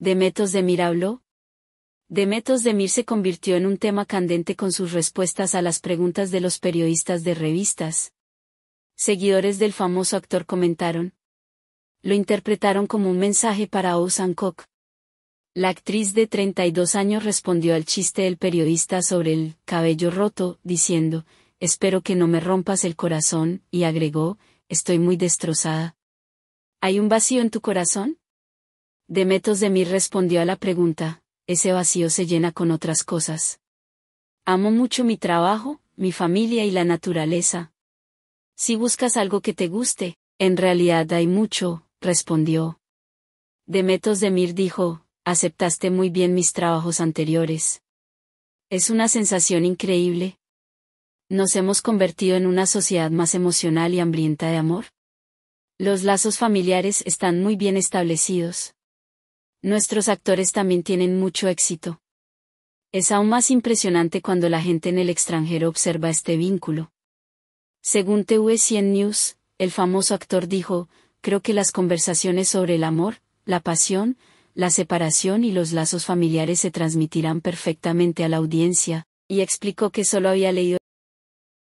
¿De Metos de Mir habló. Metos de Mir se convirtió en un tema candente con sus respuestas a las preguntas de los periodistas de revistas. Seguidores del famoso actor comentaron. Lo interpretaron como un mensaje para Ozan Kok. La actriz de 32 años respondió al chiste del periodista sobre el cabello roto, diciendo, espero que no me rompas el corazón, y agregó, estoy muy destrozada. ¿Hay un vacío en tu corazón? Demetos de respondió a la pregunta, ese vacío se llena con otras cosas. Amo mucho mi trabajo, mi familia y la naturaleza. Si buscas algo que te guste, en realidad hay mucho, respondió. Demetos de Mir dijo, aceptaste muy bien mis trabajos anteriores. Es una sensación increíble. Nos hemos convertido en una sociedad más emocional y hambrienta de amor. Los lazos familiares están muy bien establecidos nuestros actores también tienen mucho éxito. Es aún más impresionante cuando la gente en el extranjero observa este vínculo. Según TV100 News, el famoso actor dijo, creo que las conversaciones sobre el amor, la pasión, la separación y los lazos familiares se transmitirán perfectamente a la audiencia, y explicó que solo había leído